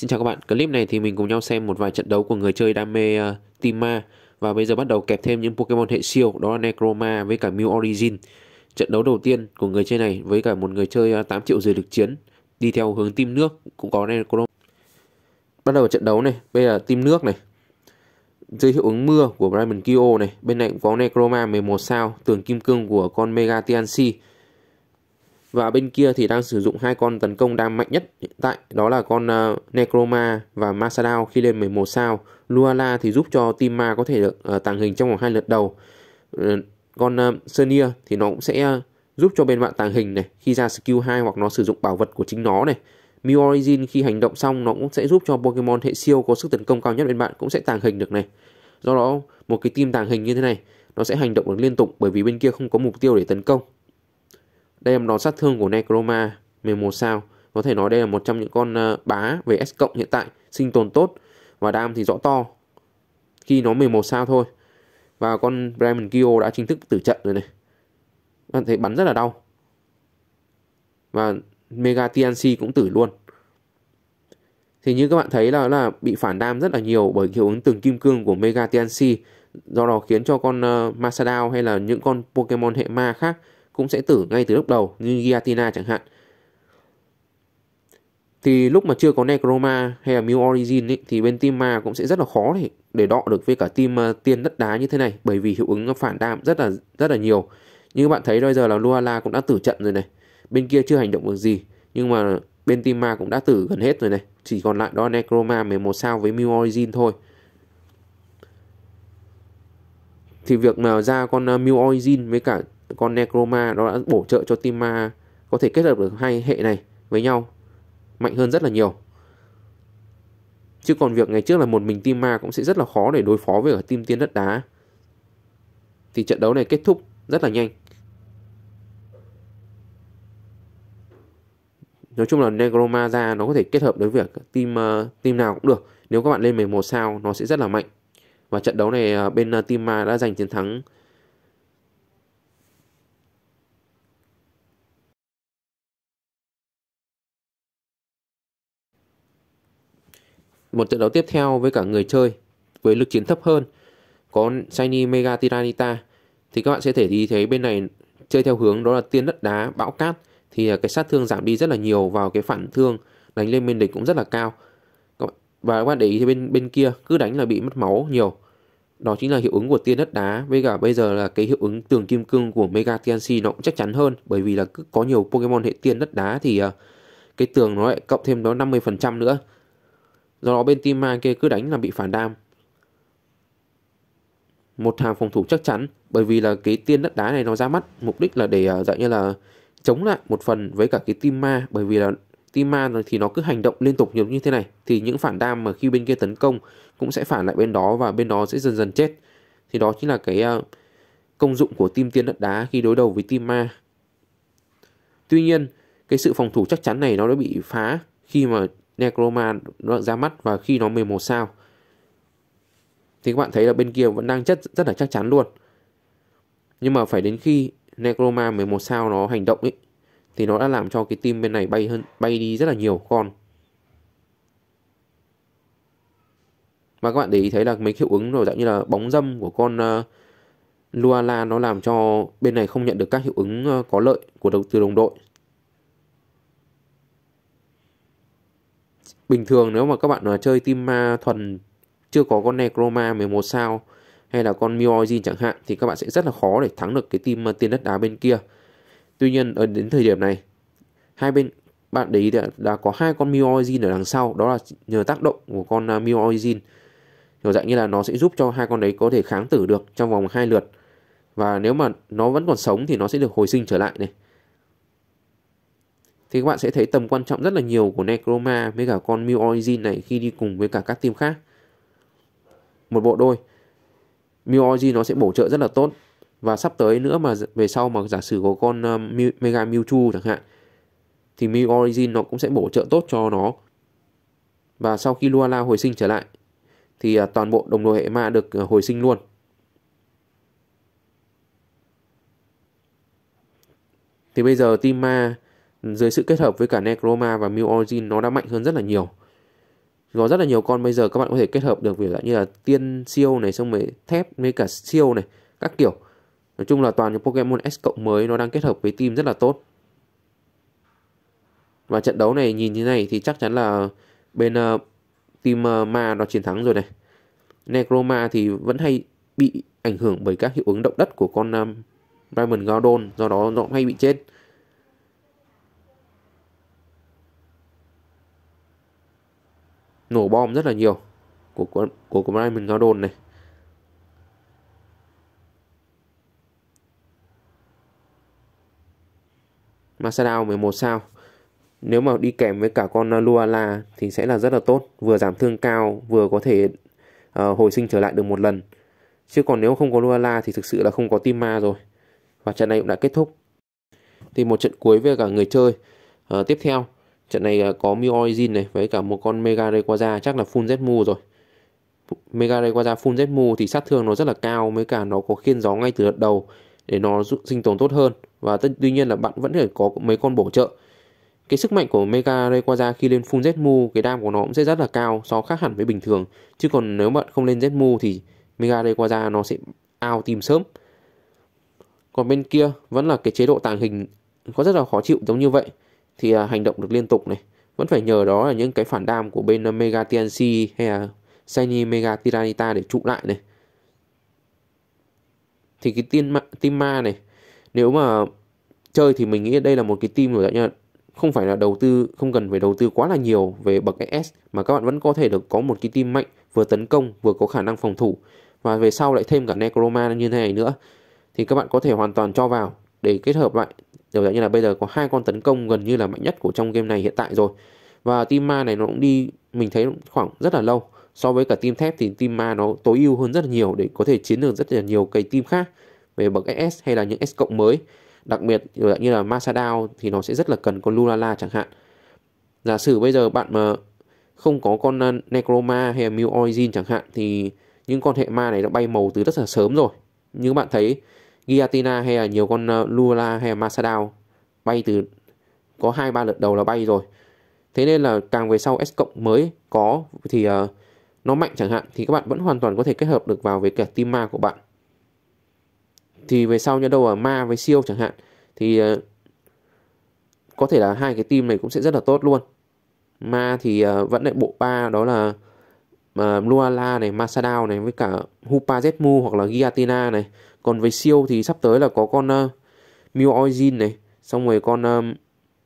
Xin chào các bạn, clip này thì mình cùng nhau xem một vài trận đấu của người chơi đam mê uh, Team Ma và bây giờ bắt đầu kẹp thêm những Pokemon hệ siêu đó là Necroma với cả Mew Origin. Trận đấu đầu tiên của người chơi này với cả một người chơi uh, ờ, 8 triệu dưới lực chiến đi theo hướng team nước cũng có Necroma. Bắt đầu trận đấu này, bây giờ team nước này. Dưới hiệu ứng mưa của Brayman Kyo này, bên này cũng có Necroma 11 sao, tường kim cương của con Mega Tianxi và bên kia thì đang sử dụng hai con tấn công đang mạnh nhất hiện tại đó là con uh, Necroma và Masadao khi lên 11 sao. Luala thì giúp cho team ma có thể được uh, tàng hình trong vòng hai lượt đầu. Uh, con uh, Senia thì nó cũng sẽ uh, giúp cho bên bạn tàng hình này khi ra skill 2 hoặc nó sử dụng bảo vật của chính nó này. Mew Origin khi hành động xong nó cũng sẽ giúp cho Pokemon hệ siêu có sức tấn công cao nhất bên bạn cũng sẽ tàng hình được này. Do đó một cái team tàng hình như thế này nó sẽ hành động được liên tục bởi vì bên kia không có mục tiêu để tấn công đây là đòn sát thương của Necroma 11 sao. Có thể nói đây là một trong những con ờ, bá về S cộng hiện tại, sinh tồn tốt và đam thì rõ to. Khi nó 11 sao thôi. Và con Bremen Kyo đã chính thức tử trận rồi này. Bạn thấy bắn rất là đau. Và Mega TNC cũng tử luôn. Thì như các bạn thấy là là bị phản đam rất là nhiều bởi hiệu ứng từng kim cương của Mega TNC. Do đó khiến cho con uh, ờ, Masadao hay là những con Pokemon hệ ma khác cũng sẽ tử ngay từ lúc đầu như Giatina chẳng hạn. Thì lúc mà chưa có Necroma hay là Mew Origin ấy, thì bên team ma cũng sẽ rất là khó để, để đọ được với cả team uh, tiên đất đá như thế này bởi vì hiệu ứng phản đam rất là rất là nhiều. Như các bạn thấy bây giờ là Luala cũng đã tử trận rồi này. Bên kia chưa hành động được gì nhưng mà bên team ma cũng đã tử gần hết rồi này. Chỉ còn lại đó Necroma 11 sao với Mew Origin thôi. thì việc mà ra con uh, ờ, Mew Origin với cả con Necroma nó đã bổ trợ cho team có thể kết hợp được hai hệ này với nhau mạnh hơn rất là nhiều. Chứ còn việc ngày trước là một mình team cũng sẽ rất là khó để đối phó với ở team tiên đất đá. Thì trận đấu này kết thúc rất là nhanh. Nói chung là Negroma ra nó có thể kết hợp đối với team ờ, team nào cũng được. Nếu các bạn lên 11 sao nó sẽ rất là mạnh. Và trận đấu này ờ, bên ờ, team đã giành chiến thắng một trận đấu tiếp theo với cả người chơi với lực chiến thấp hơn có Shiny Mega Tiranita thì các bạn sẽ thể đi thấy bên này chơi theo hướng đó là tiên đất đá bão cát thì à, cái sát thương giảm đi rất là nhiều vào cái phản thương đánh lên bên địch cũng rất là cao và các bạn để ý thì bên bên kia cứ đánh là bị mất máu nhiều đó chính là hiệu ứng của tiên đất đá với cả bây giờ là cái hiệu ứng tường kim cương của Mega TNC nó cũng chắc chắn hơn bởi vì là cứ có nhiều Pokemon hệ tiên đất đá thì à, cái tường nó lại cộng thêm nó 50% nữa Do đó bên team Mai kia cứ đánh là bị phản đam. Một hàng phòng thủ chắc chắn bởi vì là cái tiên đất đá này nó ra mắt mục đích là để ờ, dạng như là chống lại một phần với cả cái team ma bởi vì là team ma thì nó cứ hành động liên tục nhiều như thế này thì những phản đam mà khi bên kia tấn công cũng sẽ phản lại bên đó và bên đó sẽ dần dần chết thì đó chính là cái ờ, công dụng của team tiên đất đá khi đối đầu với team ma tuy nhiên cái sự phòng thủ chắc chắn này nó đã bị phá khi mà Necroma nó ra mắt và khi nó 11 sao thì các bạn thấy là bên kia vẫn đang chất rất là chắc chắn luôn nhưng mà phải đến khi Necroma 11 sao nó hành động ấy thì nó đã làm cho cái team bên này bay hơn bay đi rất là nhiều con và các bạn để ý thấy là mấy hiệu ứng rồi dạng như là bóng dâm của con uh, Luala nó làm cho bên này không nhận được các hiệu ứng uh, có lợi của đầu từ đồng đội bình thường nếu mà các bạn à, chơi team ma thuần chưa có con Necroma 11 sao hay là con Mioizin chẳng hạn thì các bạn sẽ rất là khó để thắng được cái team à, tiên đất đá bên kia. Tuy nhiên ở ờ, đến thời điểm này hai bên bạn để ý đã, đã có hai con Mioizin ở đằng sau đó là nhờ tác động của con à, Mioizin. Kiểu dạng như là nó sẽ giúp cho hai con đấy có thể kháng tử được trong vòng hai lượt. Và nếu mà nó vẫn còn sống thì nó sẽ được hồi sinh trở lại này thì các bạn sẽ thấy tầm quan trọng rất là nhiều của Necroma với cả con Mew Origin này khi đi cùng với cả các team khác. Một bộ đôi. Mew Origin nó sẽ bổ trợ rất là tốt và sắp tới nữa mà về sau mà giả sử có con ờ, Mega Mewtwo chẳng hạn thì Mew Origin nó cũng sẽ bổ trợ tốt cho nó. Và sau khi Luala hồi sinh trở lại thì ờ, toàn bộ đồng đội hệ ma được ờ, hồi sinh luôn. Thì bây giờ team ma dưới sự kết hợp với cả Necroma và Mew Origin nó đã mạnh hơn rất là nhiều có rất là nhiều con bây giờ các bạn có thể kết hợp được ví dụ như là tiên siêu này xong rồi thép với cả siêu này các kiểu nói chung là toàn những Pokemon S cộng mới nó đang kết hợp với team rất là tốt và trận đấu này nhìn như này thì chắc chắn là bên uh, team uh, ma nó chiến thắng rồi này Necroma thì vẫn hay bị ảnh hưởng bởi các hiệu ứng động đất của con um, ờ, Diamond Gaudon do đó nó hay bị chết nổ bom rất là nhiều của của của, của Brian Gordon này Masada 11 sao nếu mà đi kèm với cả con Luala thì sẽ là rất là tốt vừa giảm thương cao vừa có thể uh, hồi sinh trở lại được một lần chứ còn nếu không có Luala thì thực sự là không có team ma rồi và trận này cũng đã kết thúc thì một trận cuối với cả người chơi uh, tiếp theo trận này à, có Mio Origin này với cả một con Mega Rayquaza chắc là full Zmu rồi Mega Rayquaza full Zmu thì sát thương nó rất là cao với cả nó có khiên gió ngay từ đợt đầu để nó sinh tồn tốt hơn và tất, tuy nhiên là bạn vẫn phải có mấy con bổ trợ cái sức mạnh của Mega Rayquaza khi lên full Zmu cái đam của nó cũng sẽ rất là cao so khác hẳn với bình thường chứ còn nếu bạn không lên Zmu thì Mega Rayquaza nó sẽ ao tìm sớm còn bên kia vẫn là cái chế độ tàng hình có rất là khó chịu giống như vậy thì à, hành động được liên tục này vẫn phải nhờ đó là những cái phản đam của bên à, Mega TNC hay là Shiny Mega Tiranita để trụ lại này thì cái team ma, team ma này nếu mà chơi thì mình nghĩ đây là một cái team của như không phải là đầu tư không cần phải đầu tư quá là nhiều về bậc S mà các bạn vẫn có thể được có một cái team mạnh vừa tấn công vừa có khả năng phòng thủ và về sau lại thêm cả Necroma như thế này nữa thì các bạn có thể hoàn toàn cho vào để kết hợp lại Điều dạng như là bây giờ có hai con tấn công gần như là mạnh nhất của trong game này hiện tại rồi. Và team ma này nó cũng đi mình thấy khoảng rất là lâu. So với cả team thép thì team ma nó tối ưu hơn rất là nhiều để có thể chiến được rất là nhiều cây team khác về bậc S hay là những S cộng mới. Đặc biệt dạng như là Masadao thì nó sẽ rất là cần con Lulala chẳng hạn. Giả sử bây giờ bạn mà không có con ờ, Necroma hay là Mew Origin chẳng hạn thì những con hệ ma này đã bay màu từ rất là sớm rồi. Như bạn thấy Giatina hay là nhiều con ờ, Lula hay là Masadao bay từ có hai ba lượt đầu là bay rồi thế nên là càng về sau S cộng mới có thì uh, nó mạnh chẳng hạn thì các bạn vẫn hoàn toàn có thể kết hợp được vào với cả team ma của bạn thì về sau như đâu ở ma với siêu chẳng hạn thì uh, có thể là hai cái team này cũng sẽ rất là tốt luôn ma thì uh, vẫn lại bộ ba đó là uh, Luala này, Masadao này với cả Hupa Zmu hoặc là Giatina này. Còn về siêu thì sắp tới là có con uh, ờ, Mioizin này, xong rồi con um,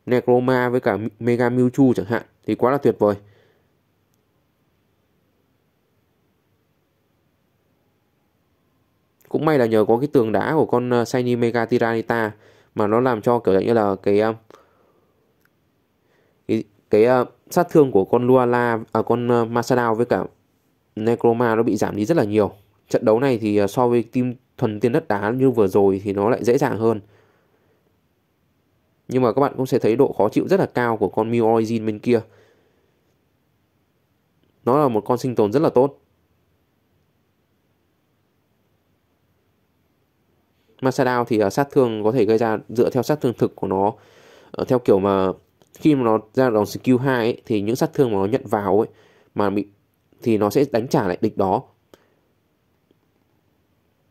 Necroma với cả Mega Mewtwo chẳng hạn thì quá là tuyệt vời. Cũng may là nhờ có cái tường đá của con uh, Shiny Mega Tiranita mà nó làm cho kiểu như là cái uh, cái uh, sát thương của con Luala à con uh, ờ, Masadao với cả Necroma nó bị giảm đi rất là nhiều. Trận đấu này thì uh, so với team thuần tiên đất đá như vừa rồi thì nó lại dễ dàng hơn. Nhưng mà các bạn cũng sẽ thấy độ khó chịu rất là cao của con Mew Origin bên kia. Nó là một con sinh tồn rất là tốt. Masadao thì uh, sát thương có thể gây ra dựa theo sát thương thực của nó uh, theo kiểu mà khi mà nó ra đòn skill 2 ấy, thì những sát thương mà nó nhận vào ấy mà bị thì nó sẽ đánh trả lại địch đó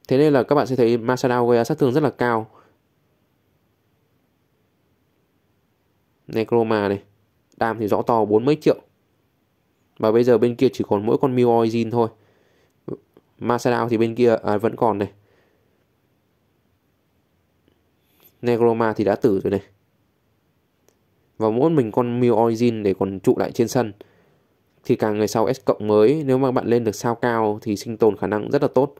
thế nên là các bạn sẽ thấy Masadao gây ra sát thương rất là cao Necroma này đam thì rõ to bốn mấy triệu Và bây giờ bên kia chỉ còn mỗi con Mew Origin thôi Masadao thì bên kia à, vẫn còn này Necroma thì đã tử rồi này và mỗi mình con Miu Origin để còn trụ lại trên sân thì càng người sau S cộng mới nếu mà bạn lên được sao cao thì sinh tồn khả năng rất là tốt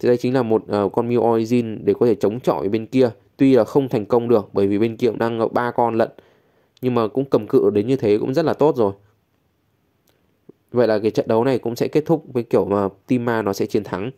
thì đây chính là một uh, con Miu Origin để có thể chống chọi bên kia tuy là không thành công được bởi vì bên kia cũng đang ba con lận nhưng mà cũng cầm cự đến như thế cũng rất là tốt rồi vậy là cái trận đấu này cũng sẽ kết thúc với kiểu mà Tima nó sẽ chiến thắng